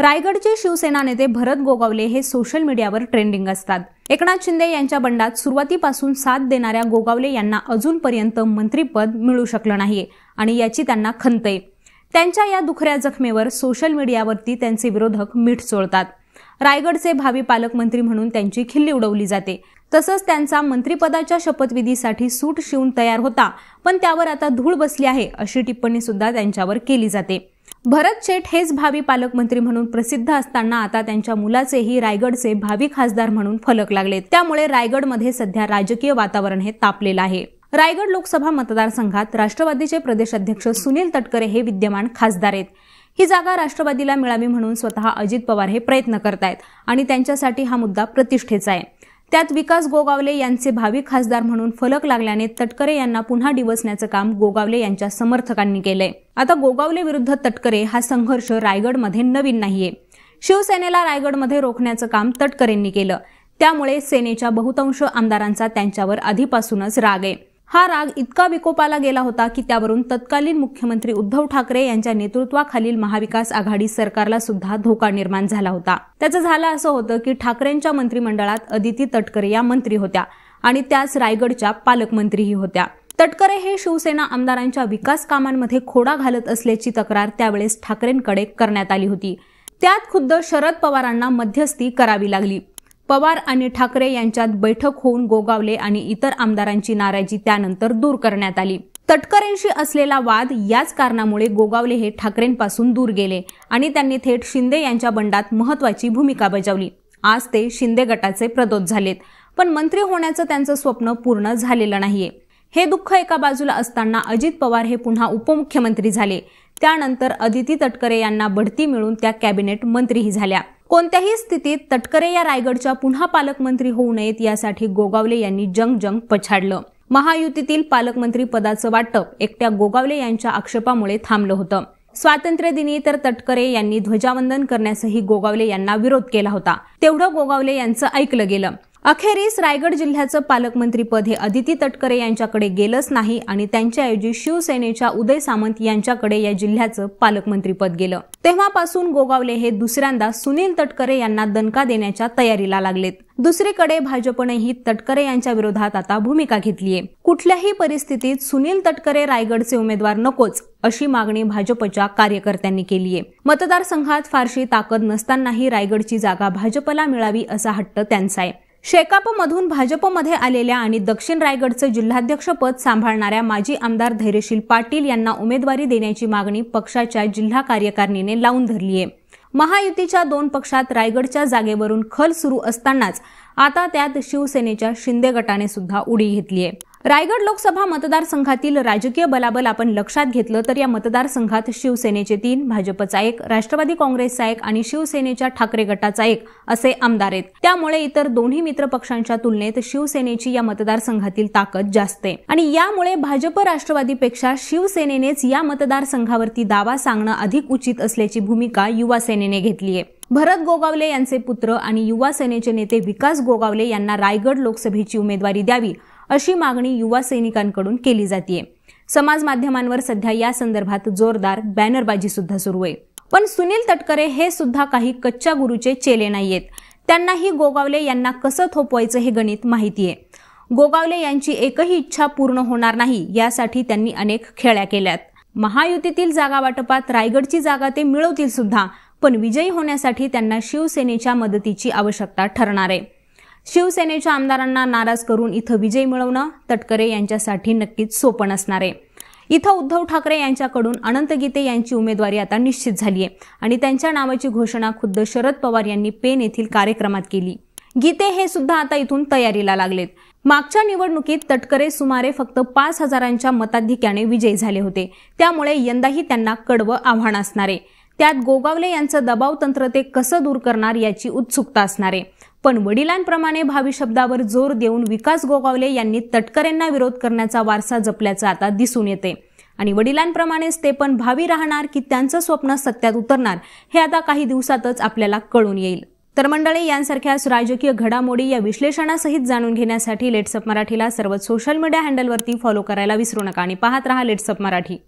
रायगडचे शिवसेना नेते भरत गोगावले हे सोशल मीडियावर ट्रेंडिंग असतात एकनाथ शिंदे यांच्या बंडात सुरुवातीपासून साथ देणाऱ्या गोगावले यांना अजूनपर्यंत मंत्रीपद मिळू शकलं नाही आणि याची त्यांना खंत आहे त्यांच्या या दुखऱ्या जखमेवर सोशल मीडियावरती त्यांचे विरोधक मीठ चोळतात रायगडचे भावी पालकमंत्री म्हणून त्यांची खिल्ली उडवली जाते तसंच त्यांचा मंत्रिपदाच्या शपथविधीसाठी सूट शिवून तयार होता पण त्यावर आता धूळ बसली आहे अशी टिप्पणी सुद्धा त्यांच्यावर केली जाते भरत शेठ हेच भावी पालकमंत्री म्हणून प्रसिद्ध असताना आता त्यांच्या मुलाचेही रायगडचे भावी खासदार म्हणून फलक लागले त्यामुळे रायगडमध्ये सध्या राजकीय वातावरण हे तापलेलं आहे रायगड लोकसभा मतदारसंघात राष्ट्रवादीचे प्रदेश अध्यक्ष सुनील तटकरे हे विद्यमान खासदार आहेत ही जागा राष्ट्रवादीला मिळावी म्हणून स्वतः अजित पवार हे प्रयत्न करतायत आणि त्यांच्यासाठी हा मुद्दा प्रतिष्ठेचा आहे त्यात विकास गोगावले यांचे भावी खासदार म्हणून फलक लागल्याने तटकरे यांना पुन्हा डिवसण्याचं काम गोगावले यांच्या समर्थकांनी केलंय आता गोगावले विरुद्ध तटकरे हा संघर्ष रायगडमध्ये नवीन नाहीये शिवसेनेला रायगडमध्ये रोखण्याचं काम तटकरेंनी केलं त्यामुळे सेनेच्या बहुतांश आमदारांचा त्यांच्यावर आधीपासूनच राग आहे हा राग इतका विकोपाला गेला होता की त्यावरून तत्कालीन मुख्यमंत्री उद्धव ठाकरे यांच्या नेतृत्वाखालील महाविकास आघाडी सरकारला सुद्धा धोका निर्माण झाला होता त्याचं झालं असं होतं की ठाकरेंच्या मंत्रिमंडळात अदिती तटकरे या मंत्री होत्या आणि त्याच रायगडच्या पालकमंत्रीही होत्या तटकरे हे शिवसेना आमदारांच्या विकास कामांमध्ये खोडा घालत असल्याची तक्रार त्यावेळेस ठाकरेंकडे करण्यात आली होती त्यात खुद्द शरद पवारांना मध्यस्थी करावी लागली पवार आणि ठाकरे यांच्यात बैठक होऊन गोगावले आणि इतर आमदारांची नाराजी त्यानंतर दूर करण्यात आली तटकरेंशी असलेला वाद याच कारणामुळे गोगावले हे ठाकरेंपासून दूर गेले आणि त्यांनी थेट शिंदे यांच्या बंडात महत्वाची भूमिका बजावली आज ते शिंदे गटाचे प्रदोत झालेत पण मंत्री होण्याचं त्यांचं स्वप्न पूर्ण झालेलं नाहीये हे दुःख एका बाजूला असताना अजित पवार हे पुन्हा उपमुख्यमंत्री झाले त्यानंतर अदिती तटकरे यांना बढती मिळून त्या कॅबिनेट मंत्रीही झाल्या कोणत्याही स्थितीत तटकरे या रायगडच्या पुन्हा पालकमंत्री होऊ नयेत यासाठी गोगावले यांनी जंग जंग पछाडलं महायुतीतील पालकमंत्री पदाचं वाटप एकट्या गोगावले यांच्या आक्षेपामुळे थांबलं होतं स्वातंत्र्य दिनी तर तटकरे यांनी ध्वजावंदन करण्यासही गोगावले यांना विरोध केला होता तेवढं गोगावले यांचं ऐकलं गेलं अखेरीस रायगड जिल्ह्याचं पालकमंत्रीपद हे अदिती तटकरे यांच्याकडे गेलंच नाही आणि त्यांच्याऐवजी शिवसेनेच्या उदय सामंत यांच्याकडे या जिल्ह्याचं पालकमंत्रीपद गेलं तेव्हापासून गोगावले हे दुसऱ्यांदा सुनील तटकरे यांना दणका देण्याच्या तयारीला लागलेत दुसरीकडे भाजपनेही तटकरे यांच्या विरोधात आता भूमिका घेतलीय कुठल्याही परिस्थितीत सुनील तटकरे रायगडचे उमेदवार नकोच अशी मागणी भाजपच्या कार्यकर्त्यांनी केली आहे मतदारसंघात फारशी ताकद नसतानाही रायगडची जागा भाजपला मिळावी असा हट्ट त्यांचा आहे शेकापमधून भाजपमध्ये आलेल्या आणि दक्षिण रायगडचं जिल्हाध्यक्षपद सांभाळणाऱ्या माजी आमदार धैर्यशील पाटील यांना उमेदवारी देण्याची मागणी पक्षाच्या जिल्हा कार्यकारिणीने लावून धरली आहे महायुतीच्या दोन पक्षात रायगडच्या जागेवरून खल सुरू असतानाच आता त्यात शिवसेनेच्या शिंदे गटाने सुद्धा उडी घेतली आहे रायगड लोकसभा मतदारसंघातील राजकीय बलाबल आपण लक्षात घेतलं तर या मतदारसंघात शिवसेनेचे तीन भाजपचा एक राष्ट्रवादी काँग्रेसचा एक आणि शिवसेनेच्या ठाकरे गटाचा एक असे आमदार आहेत त्यामुळे इतर दोन्ही मित्र पक्षांच्या तुलनेत शिवसेनेची या मतदारसंघातील ताकद जास्त आहे आणि यामुळे भाजप राष्ट्रवादीपेक्षा शिवसेनेनेच या मतदारसंघावरती दावा सांगणं अधिक उचित असल्याची भूमिका युवासेनेने सेनेने घेतली आहे भरत गोगावले यांचे पुत्र आणि युवा सेनेचे नेते विकास गोगावले यांना रायगड लोकसभेची उमेदवारी द्यावी अशी मागणी युवा सैनिकांकडून केली जाते समाज माध्यमांवर सध्या या संदर्भात जोरदार बॅनरबाजी सुद्धा सुरू आहे पण सुनील तटकरे हे सुद्धा काही कच्च्या गुरुचे चेले नाहीयेत त्यांनाही गोगावले यांना कसं थोपवायचं हे गणित माहिती आहे गोगावले यांची एकही इच्छा पूर्ण होणार नाही यासाठी त्यांनी अनेक खेळ्या केल्यात महायुतीतील जागा वाटपात रायगडची जागा ते मिळवतील सुद्धा पण विजयी होण्यासाठी त्यांना शिवसेनेच्या मदतीची आवश्यकता ठरणार आहे शिवसेनेच्या आमदारांना नाराज करून इथं विजय मिळवणं तटकरे यांच्यासाठी नक्कीच सोपण असणार आहे इथं उद्धव ठाकरे यांच्याकडून अनंत गीते यांची उमेदवारी आता निश्चित झाली आहे आणि त्यांच्या नावाची घोषणा खुद्द शरद पवार यांनी पेन येथील कार्यक्रमात केली गीते हे सुद्धा आता इथून तयारीला लागलेत मागच्या निवडणुकीत तटकरे सुमारे फक्त पाच हजारांच्या मताधिक्याने विजयी झाले होते त्यामुळे यंदाही त्यांना कडवं आव्हान असणार आहे त्यात गोगावले यांचं दबाव तंत्र ते कसं दूर करणार याची उत्सुकता असणार आहे पण वडिलांप्रमाणे भावी शब्दावर जोर देऊन विकास गोगावले यांनी तटकऱ्यांना विरोध करण्याचा वारसा जपल्याचं आता दिसून येते आणि वडिलांप्रमाणेच ते पण भावी राहणार की त्यांचं स्वप्न सत्यात उतरणार हे आता काही दिवसातच आपल्याला कळून येईल तर मंडळी यांसारख्याच राजकीय घडामोडी या विश्लेषणासहित जाणून घेण्यासाठी लेट्सअप मराठीला सर्व सोशल मीडिया हँडलवरती फॉलो करायला विसरू नका आणि पाहत रहा लेट्सअप मराठी